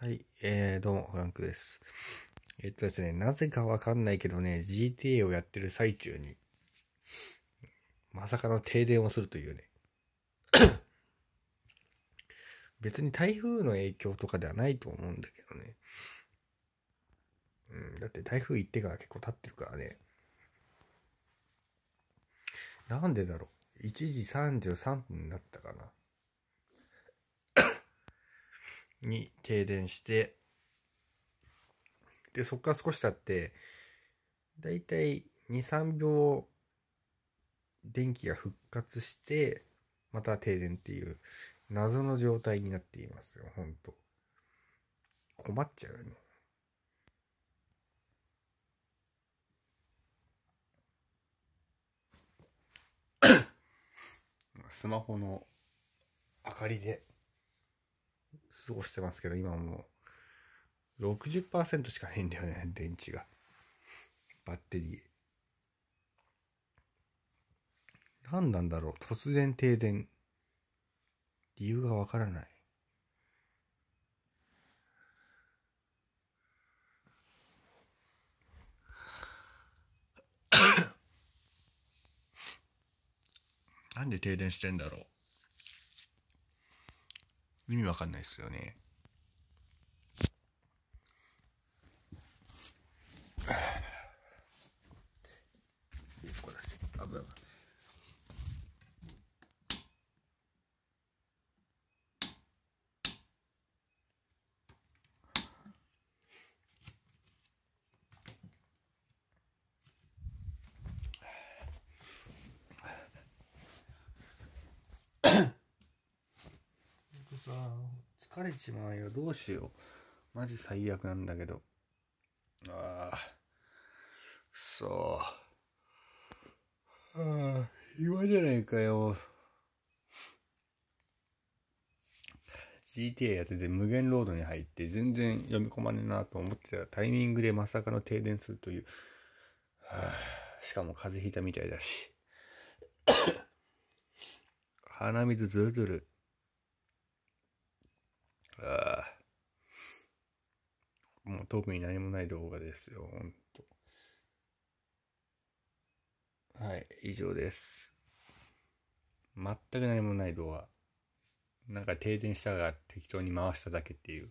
はい、えー、どうも、フランクです。えっとですね、なぜかわかんないけどね、GTA をやってる最中に、まさかの停電をするというね。別に台風の影響とかではないと思うんだけどね。うん、だって台風行ってから結構経ってるからね。なんでだろう。1時33分になったかな。に停電して、で、そこから少し経って、だいたい2、3秒、電気が復活して、また停電っていう謎の状態になっていますよ、ほんと。困っちゃうよね。スマホの明かりで過ごしてますけど、今もう60%しかないんだよね、電池が。バッテリー。何なんだろう突然停電。理由がわからない。なんで停電してんだろう意味わかんないですよね。疲れちまうよ。どうしよう。マジ最悪なんだけど。ああ。くそ。ああ、暇じゃないかよ。GTA やってて無限ロードに入って全然読み込まねえなと思ってたタイミングでまさかの停電するという。はあ、しかも風邪ひいたみたいだし。鼻水ずるずる。も特に何もない動画ですよ、本当はい、以上です。全く何もない動画。なんか停電したが適当に回しただけっていう。